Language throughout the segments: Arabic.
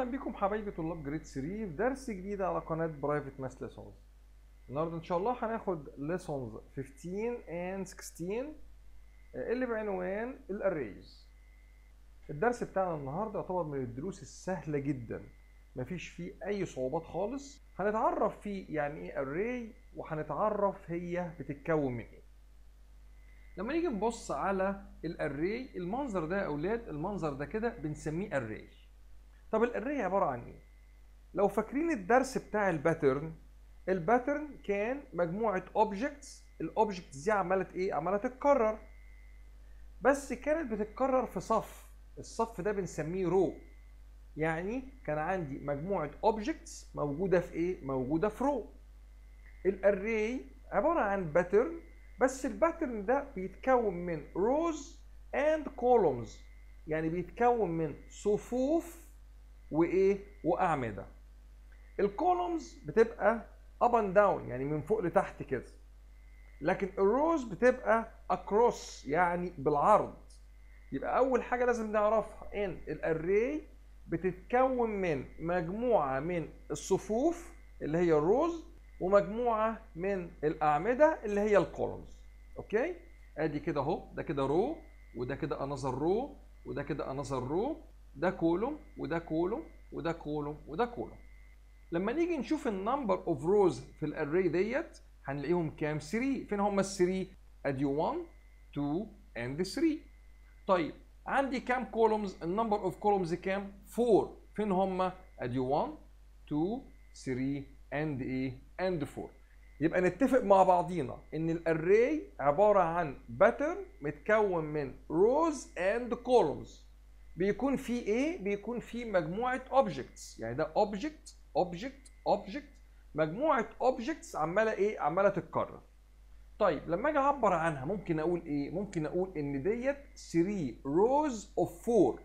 اهلا بكم حبايبي طلاب جريد 3 في درس جديد على قناه برايفت ماس ليسونز النهارده ان شاء الله هناخد ليسونز 15 and 16 آه، اللي بعنوان الاريز الدرس بتاعنا النهارده يعتبر من الدروس السهله جدا مفيش فيه اي صعوبات خالص هنتعرف فيه يعني ايه اري وهنتعرف هي بتتكون من ايه لما نيجي نبص على الاري المنظر ده يا اولاد المنظر ده كده بنسميه اري طب الاريه عباره عن ايه لو فاكرين الدرس بتاع الباترن الباترن كان مجموعه اوبجكتس الاوبجكتس دي عماله ايه عماله تتكرر بس كانت بتتكرر في صف الصف ده بنسميه رو يعني كان عندي مجموعه اوبجكتس موجوده في ايه موجوده في رو الاري عباره عن باترن بس الباترن ده بيتكون من روز اند كولومز يعني بيتكون من صفوف وايه واعمده الكولومز بتبقى اب اند داون يعني من فوق لتحت كده لكن الروز بتبقى اكروس يعني بالعرض يبقى اول حاجه لازم نعرفها ان الاري بتتكون من مجموعه من الصفوف اللي هي الروز ومجموعه من الاعمده اللي هي الكولومز اوكي ادي كده اهو ده كده رو وده كده انذر رو وده كده انذر رو ده كولوم وده كولوم وده كولوم وده كولوم لما نيجي نشوف النمبر اوف روز في الاري ديت هنلاقيهم كام 3 فين هم ال 3 ادي 1 2 اند 3 طيب عندي كام كولومز النمبر اوف كولومز كام 4 فين هم ادي 1 2 3 اند ايه اند 4 يبقى نتفق مع بعضينا ان الاري عباره عن باترن متكون من روز اند كولومز بيكون في ايه بيكون في مجموعه اوبجكتس يعني ده اوبجكت اوبجكت اوبجكت مجموعه اوبجكتس عماله ايه عماله تتكرر طيب لما اجي اعبر عنها ممكن اقول ايه ممكن اقول ان ديت 3 روز اوف 4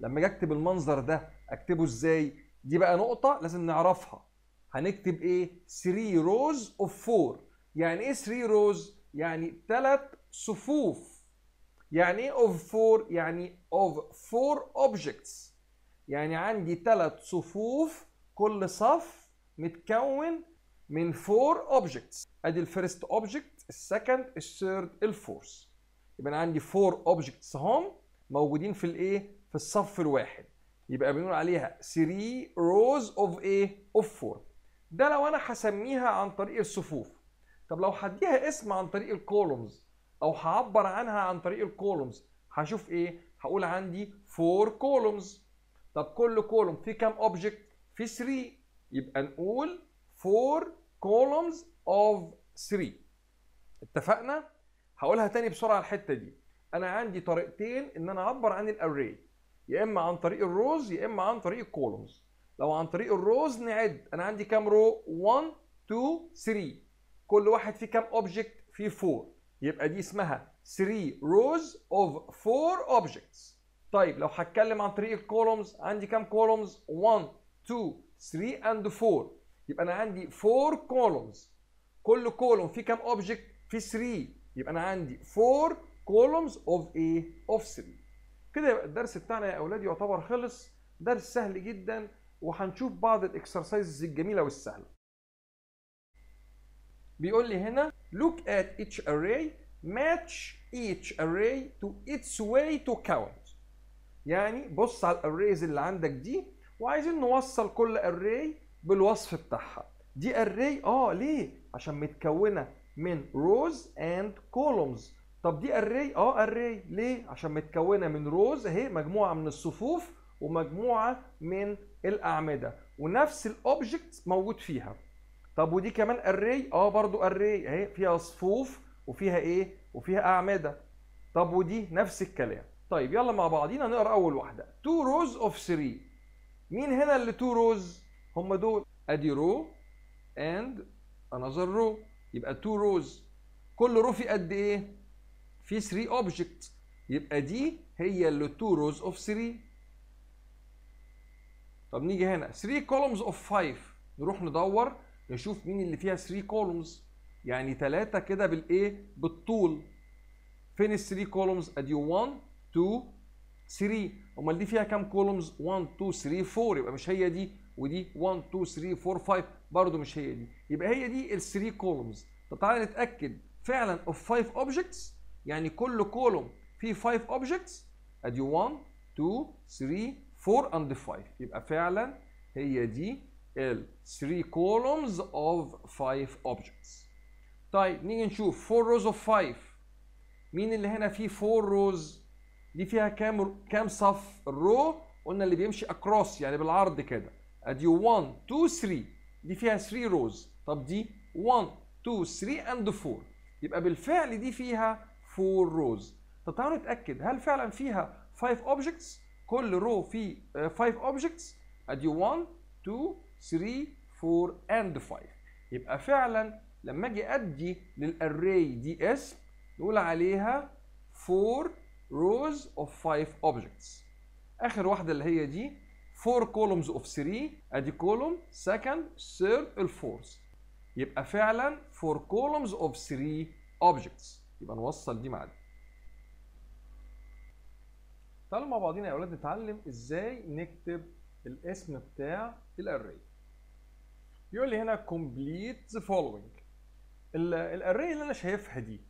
لما اجي اكتب المنظر ده اكتبه ازاي دي بقى نقطه لازم نعرفها هنكتب ايه 3 روز اوف 4 يعني ايه 3 روز يعني 3 صفوف يعني ايه اوف فور يعني اوف فور اوبجكتس يعني عندي ثلاث صفوف كل صف متكون من فور اوبجكتس ادي الفيرست اوبجكت السكند الثيرد الفورث يبقى انا عندي فور اوبجكتس هم موجودين في الايه في الصف الواحد يبقى بنقول عليها 3 rows اوف ايه اوف 4 ده لو انا هسميها عن طريق الصفوف طب لو هديها اسم عن طريق الكولومز او هعبر عنها عن طريق الكولومز هشوف ايه هقول عندي 4 كولومز طب كل كولوم فيه كام اوبجكت فيه 3 يبقى نقول 4 كولومز اوف 3 اتفقنا هقولها تاني بسرعه الحته دي انا عندي طريقتين ان انا اعبر عن الاري يا اما عن طريق الروز يا اما عن طريق الكولومز لو عن طريق الروز نعد انا عندي كام رو 1 2 3 كل واحد فيه كام اوبجكت فيه 4 يبقى دي اسمها 3 rows of 4 objects طيب لو هتكلم عن طريق الكولومز عندي كام كولومز 1 2 3 اند 4 يبقى انا عندي 4 كولومز كل كولوم فيه كام اوبجكت فيه 3 يبقى انا عندي 4 كولومز اوف ايه اوف 3 كده يبقى الدرس بتاعنا يا اولاد يعتبر خلص درس سهل جدا وهنشوف بعض الاكسرسايزز الجميله والسهله بيقول لي هنا look at each array match each array to its way to count يعني بص على الاريز اللي عندك دي وعايزين نوصل كل array بالوصف بتاعها دي array اه ليه عشان متكونه من rows and columns طب دي array اه array ليه عشان متكونه من rows اهي مجموعه من الصفوف ومجموعه من الاعمده ونفس الاوبجكت موجود فيها طب ودي كمان اري اه برضو اري اهي فيها صفوف وفيها ايه وفيها اعمده طب ودي نفس الكلام طيب يلا مع بعضينا نقرا اول واحده تو روز اوف 3 مين هنا اللي تو روز هم دول ادي رو اند انذر رو يبقى تو روز كل رو في قد ايه في 3 اوبجكت يبقى دي هي اللي تو روز اوف 3 طب نيجي هنا 3 كولومز اوف 5 نروح ندور نشوف مين اللي فيها 3 كولومز يعني ثلاثة كده بالايه بالطول فين ال 3 كولومز ادي 1 2 3 امال دي فيها كام كولومز 1 2 3 4 يبقى مش هي دي ودي 1 2 3 4 5 برضه مش هي دي يبقى هي دي ال 3 كولومز طب تعالى نتاكد فعلا اوف 5 اوبجكتس يعني كل كولوم فيه 5 اوبجكتس ادي 1 2 3 4 اند 5 يبقى فعلا هي دي ال 3 columns of 5 objects طيب نيجي نشوف 4 rows of 5 مين اللي هنا فيه 4 rows دي فيها كام كام صف الرو قلنا اللي بيمشي اكروس يعني بالعرض كده ادي 1 2 3 دي فيها 3 rows طب دي 1 2 3 اند 4 يبقى بالفعل دي فيها 4 rows طب تعالوا نتاكد هل فعلا فيها 5 objects كل رو فيه 5 آه، objects ادي 1 2 3 4 and 5 يبقى فعلا لما اجي ادي للاري دي اسم نقول عليها 4 rows of 5 objects اخر واحده اللي هي دي 4 columns of 3 ادي كولوم second third الفورث يبقى فعلا 4 columns of 3 objects يبقى نوصل دي مع دي تعالوا مع بعضينا يا اولاد نتعلم ازاي نكتب الاسم بتاع الاري يقول لي هنا كومبليت ذا فولوينج الاري اللي انا شايفها دي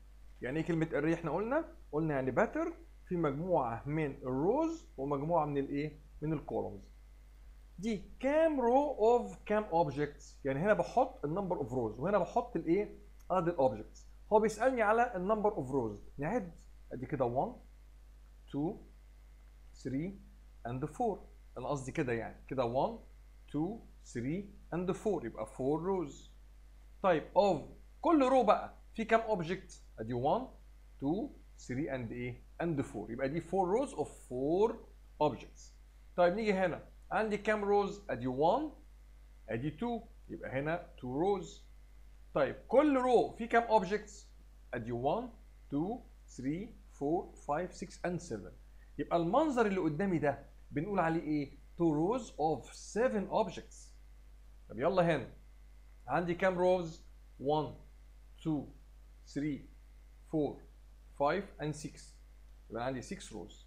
يعني ايه كلمه اري احنا قلنا قلنا يعني باتر في مجموعه من الروز ومجموعه من الايه من الكولومز دي كام رو اوف كام اوبجكتس يعني هنا بحط النمبر اوف روز وهنا بحط الايه عدد الاوبجكتس هو بيسالني على النمبر اوف روز نعد ادي كده 1 2 3 اند 4 انا قصدي كده يعني كده 1 2 3 اند 4 يبقى 4 روز طيب اوف كل رو بقى في كام اوبجكت ادي 1 2 3 اند ايه اند 4 يبقى دي 4 روز اوف 4 objects طيب نيجي هنا عندي كام روز ادي 1 ادي 2 يبقى هنا 2 روز طيب كل رو في كام اوبجكتس ادي 1 2 3 4 5 6 اند 7 يبقى المنظر اللي قدامي ده بنقول عليه ايه 2 rows of 7 objects طب يلا هنا عندي كام روز 1 2 3 4 5 and 6 يبقى عندي 6 روز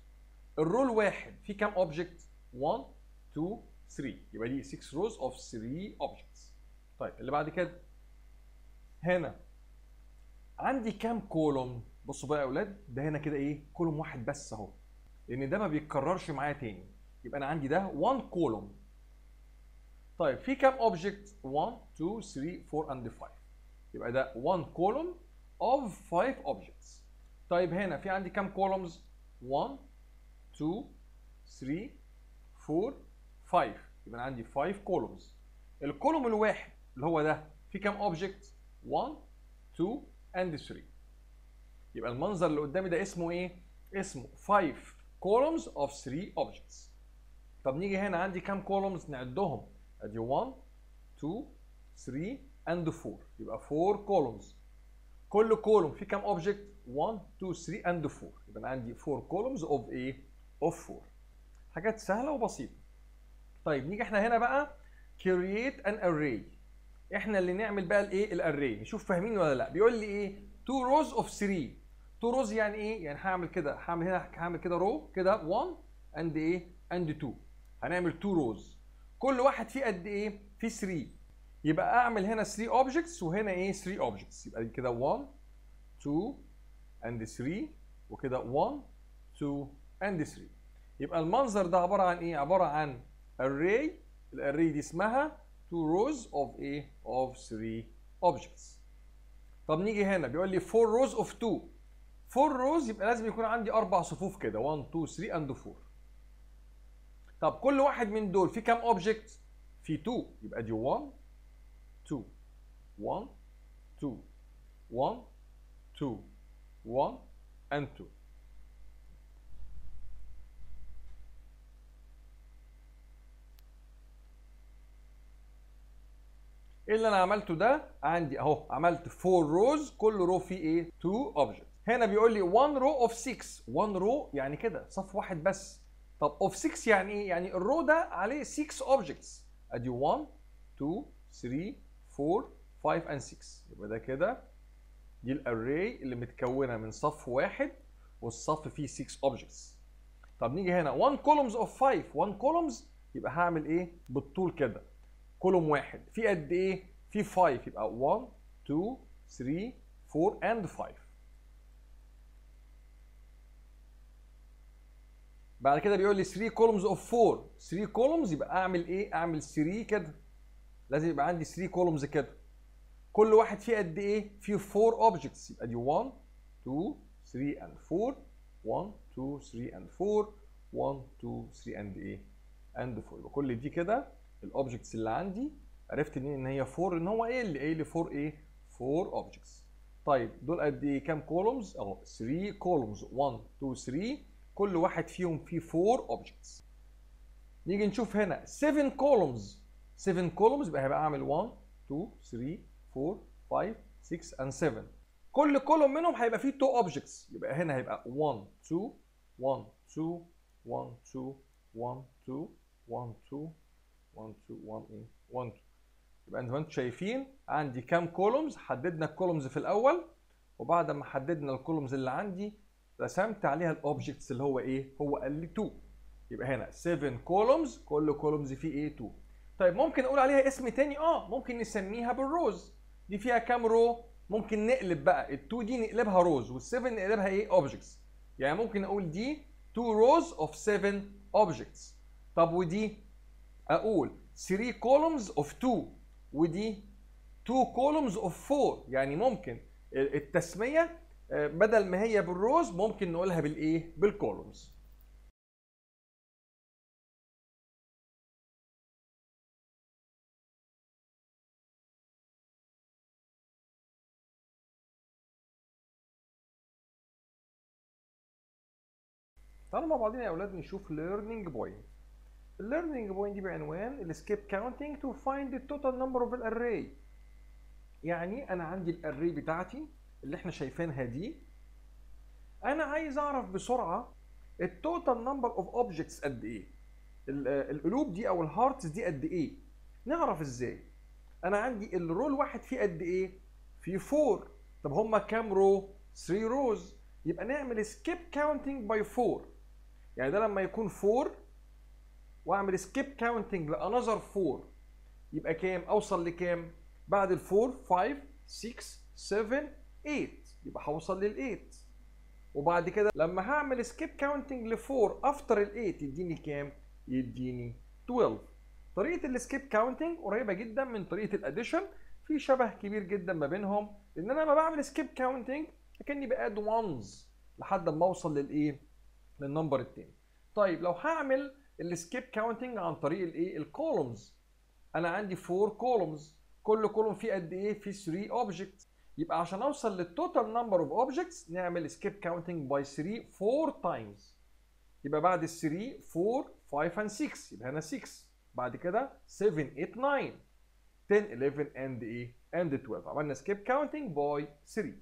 الرول واحد فيه كام اوبجكت 1 2 3 يبقى دي 6 روز اوف 3 اوبجكتس طيب اللي بعد كده هنا عندي كام كولوم بصوا بقى يا اولاد ده هنا كده ايه كولوم واحد بس اهو لان ده ما بيتكررش معايا تاني يبقى انا عندي ده 1 كولوم طيب في كام اوبجكت 1 2 3 4 اند 5 يبقى ده 1 كولوم اوف 5 اوبجكتس طيب هنا في عندي كام كولومز 1 2 3 4 5 يبقى انا عندي 5 كولومز الكولوم الواحد اللي هو ده في كام اوبجكت 1 2 اند 3 يبقى المنظر اللي قدامي ده اسمه ايه اسمه 5 كولومز اوف 3 اوبجكتس طب نيجي هنا عندي كام كولومز نعدهم ادي 1 2 3 اند 4 يبقى 4 كولومز كل كولوم فيه كام اوبجكت 1 2 3 اند 4 يبقى انا عندي 4 كولومز اوف ايه اوف 4 حاجات سهله وبسيطه طيب نيجي احنا هنا بقى كرييت ان اري احنا اللي نعمل بقى الايه الاري نشوف فاهمين ولا لا بيقول لي ايه 2 روز اوف 3 2 روز يعني ايه يعني هعمل كده هعمل هنا هعمل كده رو كده 1 اند ايه اند 2 هنعمل 2 روز كل واحد فيه قد ايه؟ فيه 3 يبقى اعمل هنا 3 اوبجكتس وهنا ايه 3 اوبجكتس يبقى دي كده 1 2 اند 3 وكده 1 2 اند 3 يبقى المنظر ده عباره عن ايه؟ عباره عن array الاري دي اسمها 2 rows of ايه؟ of 3 objects طب نيجي هنا بيقول لي 4 rows of 2 4 rows يبقى لازم يكون عندي اربع صفوف كده 1 2 3 اند 4 طب كل واحد من دول في كام اوبجكت؟ في 2 يبقى دي 1 2 1 2 1 2 1 and 2 ايه اللي انا عملته ده عندي اهو عملت 4 روز كل رو فيه ايه 2 اوبجكت هنا بيقول لي 1 رو اوف 6 1 رو يعني كده صف واحد بس طب اوف 6 يعني ايه؟ يعني الرو ده عليه 6 اوبجكتس ادي 1 2 3 4 5 اند 6 يبقى ده كده دي الاراي اللي متكونه من صف واحد والصف فيه 6 اوبجكتس طب نيجي هنا 1 كولومز اوف 5 1 كولومز يبقى هعمل ايه بالطول كده كولوم واحد في قد ايه في 5 يبقى 1 2 3 4 اند 5 بعد كده بيقول لي 3 كولومز اوف 4 3 كولومز يبقى اعمل ايه اعمل 3 كده لازم يبقى عندي 3 كولومز كده كل واحد فيه قد ايه فيه 4 اوبجكتس يبقى دي 1 2 3 اند 4 1 2 3 اند 4 1 2 3 اند ايه اند 4 يبقى كل دي كده الاوبجكتس اللي عندي عرفت ان ان هي 4 ان هو ايه اللي ايه اللي 4 ايه 4 اوبجكتس طيب دول قد ايه كام كولومز اهو 3 كولومز 1 2 3 كل واحد فيهم فيه 4 اوبجكتس نيجي نشوف هنا 7 كولومز 7 كولومز يبقى هيبقى اعمل 1 2 3 4 5 6 and 7 كل كولوم منهم هيبقى فيه 2 اوبجكتس يبقى هنا هيبقى 1 2 1 2 1 2 1 2 1 2 1 2 1 2 يبقى انتوا شايفين عندي كام كولومز حددنا الكولومز في الاول وبعد ما حددنا الكولومز اللي عندي رسمت عليها الاوبجكتس اللي هو ايه هو قال لي 2 يبقى هنا 7 كولومز كل كولومز فيه ايه 2 طيب ممكن اقول عليها اسم تاني اه ممكن نسميها بالروز دي فيها كام رو ممكن نقلب بقى ال2 دي نقلبها روز وال7 نقلبها ايه اوبجكتس يعني ممكن اقول دي 2 روز اوف 7 اوبجكتس طب ودي اقول 3 كولومز اوف 2 ودي 2 كولومز اوف 4 يعني ممكن التسميه آه، بدل ما هي بالروز ممكن نقولها بالايه بالكولومز تعالوا مع بعضنا يا اولاد نشوف ليرنينج بوينت الليرنينج بوينت دي بعنوان السكيب كاونتينج تو فايند التوتال نمبر اوف الاراي يعني انا عندي الاراي بتاعتي اللي احنا شايفينها دي انا عايز اعرف بسرعه التوتال نمبر اوف اوبجكتس قد ايه القلوب دي او الهارتس دي قد ايه نعرف ازاي انا عندي الرول واحد فيه قد ايه فيه 4 طب هما كام رو 3 روز يبقى نعمل سكيب كاونتنج باي 4 يعني ده لما يكون 4 واعمل سكيب كاونتنج لانذر 4 يبقى كام اوصل لكام بعد ال 4 5 6 7 8 يبقى هوصل لل 8 وبعد كده لما هعمل سكيب كاونتنج ل 4 افتر ال 8 يديني كام؟ يديني 12 طريقه السكيب كاونتنج قريبه جدا من طريقه الاديشن في شبه كبير جدا ما بينهم لان انا لما بعمل سكيب كاونتنج اكني باد وانز لحد ما اوصل للايه؟ للنمبر التاني. طيب لو هعمل السكيب كاونتنج عن طريق الايه؟ الكولومز. انا عندي 4 كولومز كل كولوم فيه قد ايه؟ فيه 3 اوبجكتس يبقى عشان اوصل للتوتال نمبر اوف اوبجكتس نعمل سكيب كاونتنج باي 3 4 تايمز يبقى بعد ال 3 4 5 اند 6 يبقى هنا 6 بعد كده 7 8 9 10 11 اند ايه اند 12 عملنا سكيب كاونتنج باي 3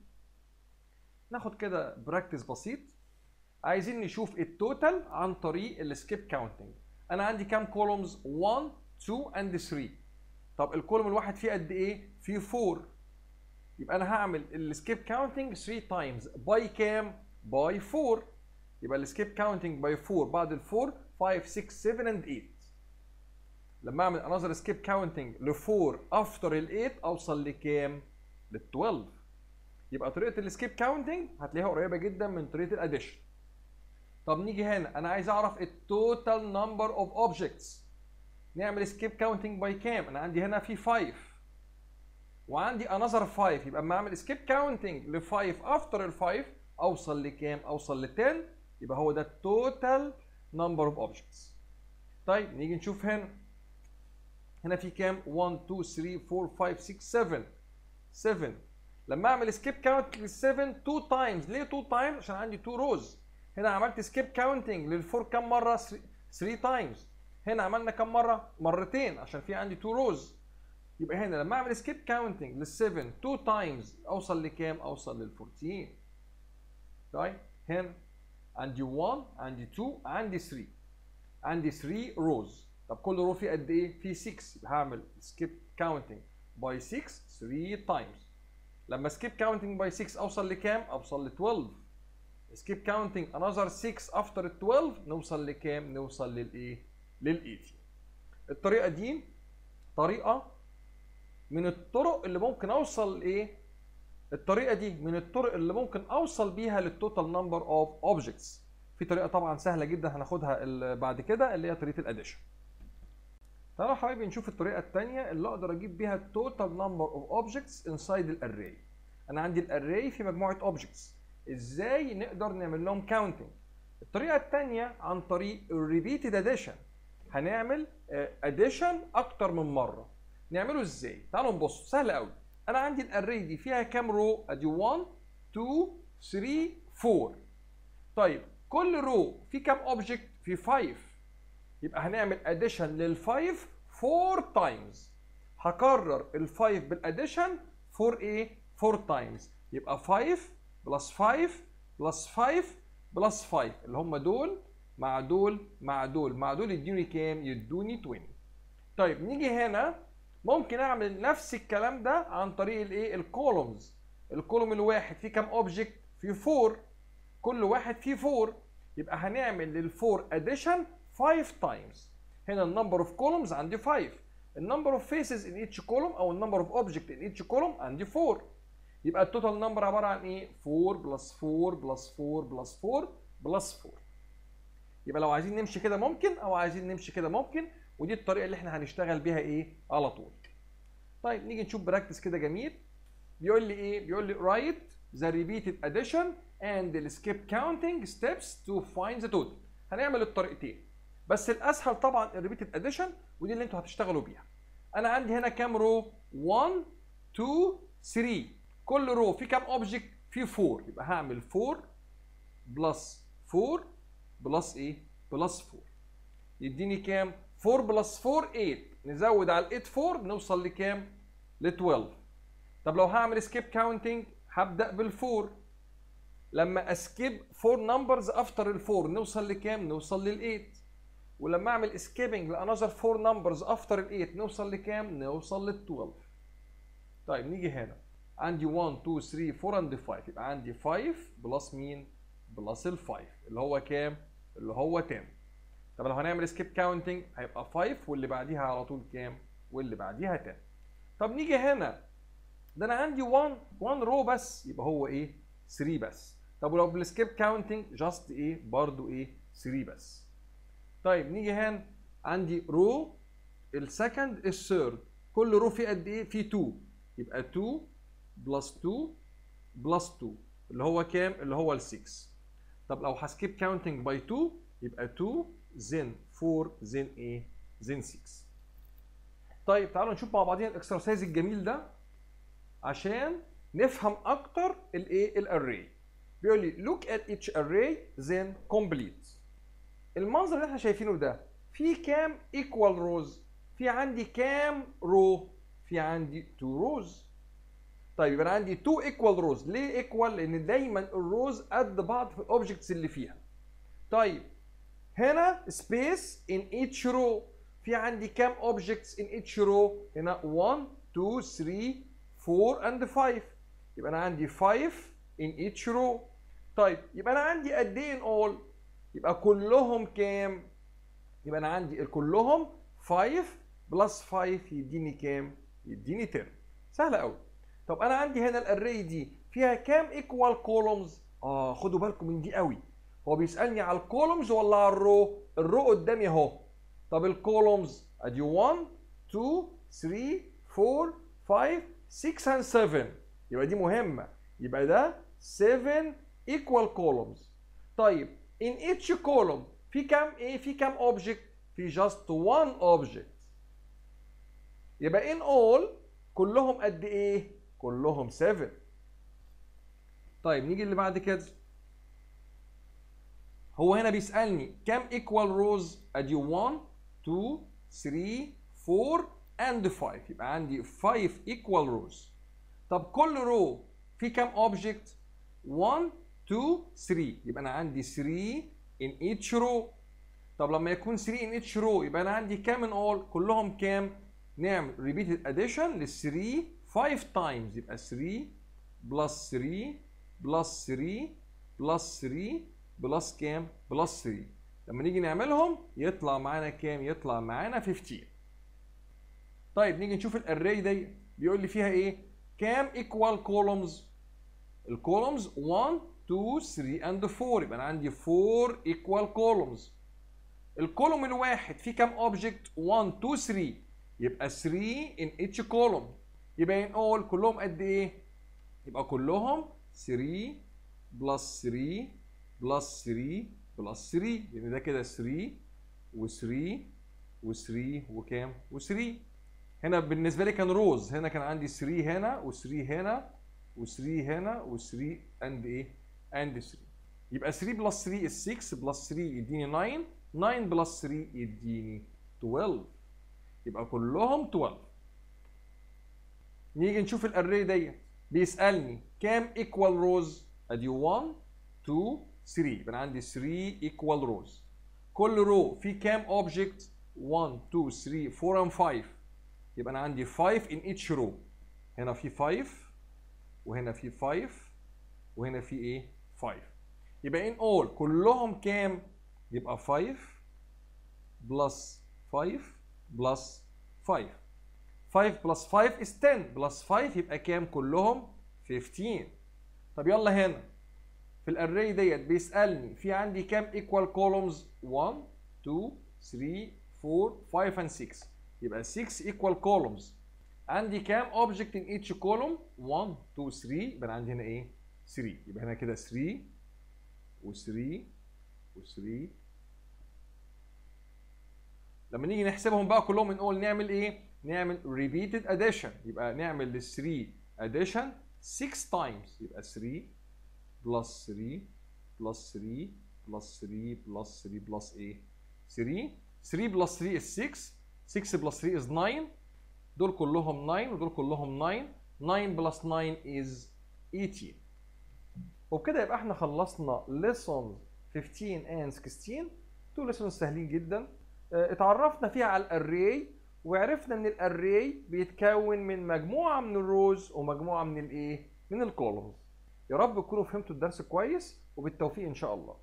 ناخد كده براكتس بسيط عايزين نشوف التوتال عن طريق السكيب كاونتنج انا عندي كام كولومز 1 2 اند 3 طب الكولوم الواحد فيه قد ايه فيه 4 يبقى انا هعمل السكيب كاونتنج 3 تايمز باي كام؟ باي 4 يبقى السكيب كاونتنج باي 4 بعد ال 4 5 6 7 اند 8 لما اعمل انذر سكيب كاونتنج ل 4 افتر ال 8 اوصل لكام؟ لل 12 يبقى طريقه السكيب كاونتنج هتلاقيها قريبه جدا من طريقه الاديشن طب نيجي هنا انا عايز اعرف التوتال نمبر اوف اوبجكتس نعمل سكيب كاونتنج باي كام؟ انا عندي هنا في 5 وعندي انذر 5 يبقى اما اعمل سكيب كاونتنج ل 5 افتر ال 5 اوصل لكام؟ اوصل ل 10 يبقى هو ده التوتال نمبر اوف اوبجكتس. طيب نيجي نشوف هنا هنا في كام؟ 1 2 3 4 5 6 7 7 لما اعمل سكيب كاونت لل 7 2 تايمز ليه 2 تايمز؟ عشان عندي 2 روز هنا عملت سكيب كاونتنج لل 4 كام مره؟ 3 تايمز هنا عملنا كام مره؟ مرتين عشان في عندي 2 روز يبقى هنا لما اعمل سكيب كاونتنج لل 7 2 تايمز اوصل لكام؟ اوصل لل 14 طيب هنا عندي 1 عندي 2 عندي 3 عندي 3 روز طب كل رو فيه قد ايه؟ فيه 6 هعمل سكيب كاونتنج باي 6 3 تايمز لما سكيب كاونتنج باي 6 اوصل لكام؟ اوصل ل 12 سكيب كاونتنج انذر 6 افتر ال 12 نوصل لكام؟ نوصل للايه؟ لل إيه؟ الطريقه دي طريقه من الطرق اللي ممكن اوصل ايه الطريقه دي من الطرق اللي ممكن اوصل بيها للتوتال نمبر اوف اوبجكتس في طريقه طبعا سهله جدا هناخدها بعد كده اللي هي طريقه الاديشن تعالوا حبايبي نشوف الطريقه الثانيه اللي اقدر اجيب بيها التوتال نمبر اوف اوبجكتس انسايد الاراي انا عندي الاراي في مجموعه اوبجكتس ازاي نقدر نعمل لهم كاونتنج الطريقه الثانيه عن طريق الريبيتد اديشن هنعمل اديشن آه، اكتر من مره نعمله ازاي تعالوا نبص سهل قوي انا عندي الاري دي فيها كام رو ادي 1 2 3 4 طيب كل رو في كام اوبجكت في 5 يبقى هنعمل اديشن لل5 4 تايمز هكرر ال5 بالاديشن 4 ايه 4 تايمز يبقى 5 بلس 5 بلس 5 بلس 5 اللي هم دول مع دول مع دول مع دول يدوني كام يدوني 20 طيب نيجي هنا ممكن اعمل نفس الكلام ده عن طريق الايه الكولومز الكولوم الواحد فيه كام اوبجكت فيه 4 كل واحد فيه 4 يبقى هنعمل للفور اديشن 5 تايمز هنا النمبر اوف كولومز عندي 5 النمبر اوف فيسز ان ايتش كولوم او النمبر اوف اوبجكت ان ايتش كولوم عندي 4 يبقى التوتال نمبر عباره عن ايه 4 بلس 4 بلس 4 بلس 4 بلس 4 يبقى لو عايزين نمشي كده ممكن او عايزين نمشي كده ممكن ودي الطريقه اللي احنا هنشتغل بيها ايه على طول طيب نيجي نشوف براكتس كده جميل بيقول لي ايه بيقول لي write the repeated addition and the skip counting steps to find the total هنعمل الطريقتين بس الاسهل طبعا الريبيتد اديشن ودي اللي انتوا هتشتغلوا بيها انا عندي هنا كام رو 1 2 3 كل رو في كام اوبجكت في 4 يبقى هعمل 4 بلس 4 بلس ايه بلس 4 يديني كام 4 بلس 4 8 نزود على ال 8 4 نوصل لكام؟ ل 12 طب لو هعمل سكيب كاونتنج هبدا بال 4 لما اسكيب 4 نمبرز افتر ال 4 نوصل لكام؟ نوصل لل 8 ولما اعمل سكيبنج لانذر 4 نمبرز افتر ال 8 نوصل لكام؟ نوصل لل 12 طيب نيجي هنا عندي 1 2 3 4 اند 5 يبقى عندي 5 بلس مين؟ بلس ال 5 اللي هو كام؟ اللي هو 10 طب لو هنعمل سكيب كاونتنج هيبقى 5 واللي بعديها على طول كام؟ واللي بعديها كام؟ طب نيجي هنا ده انا عندي 1 1 رو بس يبقى هو ايه؟ 3 بس طب ولو بالسكيب كاونتنج جاست ايه؟ برضه ايه؟ 3 بس طيب نيجي هنا عندي رو السكند الثيرد كل رو فيه قد ايه؟ فيه 2 يبقى 2 بلس 2 بلس 2 اللي هو كام؟ اللي هو ال 6 طب لو هسكيب كاونتنج باي 2 يبقى 2 زين 4 زين ايه زين 6 طيب تعالوا نشوف مع بعضينا الاكسرسايز الجميل ده عشان نفهم اكتر الايه الاري بيقول لي لوك ات اتش اري زين كومبليت المنظر اللي احنا شايفينه ده في كام ايكوال روز في عندي كام رو في عندي 2 روز طيب يبقى انا عندي 2 ايكوال روز ليه ايكوال لان دايما الروز قد بعض في الاوبجكتس اللي فيها طيب هنا سبيس ان اتش رو في عندي كام اوبجكتس ان اتش رو هنا 1 2 3 4 اند 5 يبقى انا عندي 5 ان اتش رو طيب يبقى انا عندي قد ايه ان اول يبقى كلهم كام يبقى انا عندي كلهم 5 بلس 5 يديني كام يديني 10 سهله قوي طب انا عندي هنا الاري دي فيها كام ايكوال كولومز اه خدوا بالكم من دي قوي هو بيسالني على الكولومز ولا على الرو الرو قدامي اهو طب الكولومز ادي 1 2 3 4 5 6 7 يبقى دي مهمه يبقى ده 7 equal columns طيب in each column في كام ايه في كام object في just one object يبقى in all كلهم قد ايه كلهم 7 طيب نيجي اللي بعد كده هو هنا بيسالني كم ايكوال روز ادي 1 2 3 4 اند 5 يبقى عندي 5 ايكوال روز طب كل رو في كام اوبجكت 1 2 3 يبقى انا عندي 3 ان اتش رو طب لما يكون 3 ان اتش رو يبقى انا عندي كام ان اول كلهم كام نعمل ريبيتد اديشن لل 3 5 تايمز يبقى 3 بلس 3 بلس 3 بلس 3 بلس كام؟ بلس 3 لما نيجي نعملهم يطلع معانا كام؟ يطلع معانا 15 طيب نيجي نشوف الاري دي بيقول لي فيها ايه؟ كام ايكوال كولومز؟ الكولومز 1 2 3 اند 4 يبقى انا عندي 4 ايكوال كولومز الكولوم الواحد فيه كام اوبجكت؟ 1 2 3 يبقى 3 ان اتش كولوم يبقى ان يعني اول كلهم قد ايه؟ يبقى كلهم 3 بلس 3 بلس 3 بلس 3 يبقى ده كده 3 و3 و3 وكام؟ و3 هنا بالنسبه لي كان روز هنا كان عندي 3 هنا و3 هنا و3 هنا و3 اند ايه؟ اند 3 يبقى 3 بلس 3 is 6 بلس 3 يديني 9 9 بلس 3 يديني 12 يبقى كلهم 12 نيجي نشوف الاري ديت بيسالني كام ايكوال روز ادي 1 2 3 يبقى عندي 3 ايكوال روز كل رو في كام اوبجكت 1 2 3 4 and 5 يبقى انا عندي 5 in each row هنا في 5 وهنا في 5 وهنا في ايه 5 يبقى in all كلهم كام يبقى 5 بلس 5 بلس 5 5 بلس 5 is 10 بلس 5 يبقى كام كلهم 15 طب يلا هنا في الاري ديت بيسالني في عندي كام ايكوال كولومز 1 2 3 4 5 اند 6 يبقى 6 ايكوال كولومز عندي كام اوبجكت ان ايتش كولوم 1 2 3 يبقى انا عندي هنا ايه 3 يبقى هنا كده 3 و3 و3 لما نيجي نحسبهم بقى كلهم نقول نعمل ايه نعمل ريبيتد اديشن يبقى نعمل لل 3 اديشن 6 تايمز يبقى 3 بلس 3 بلس 3 بلس 3 بلس 3 بلس ايه 3 3 بلس 3 is 6 6 بلس 3 is 9 دول كلهم 9 ودول كلهم 9 9 بلس 9 is 18 وبكده يبقى احنا خلصنا ليسون 15 and 16 تو ليسون سهلين جدا آه، اتعرفنا فيها على الاري وعرفنا ان الاري بيتكون من مجموعه من الروز ومجموعه من الايه من الكولومز يا رب تكونوا فهمتوا الدرس كويس وبالتوفيق ان شاء الله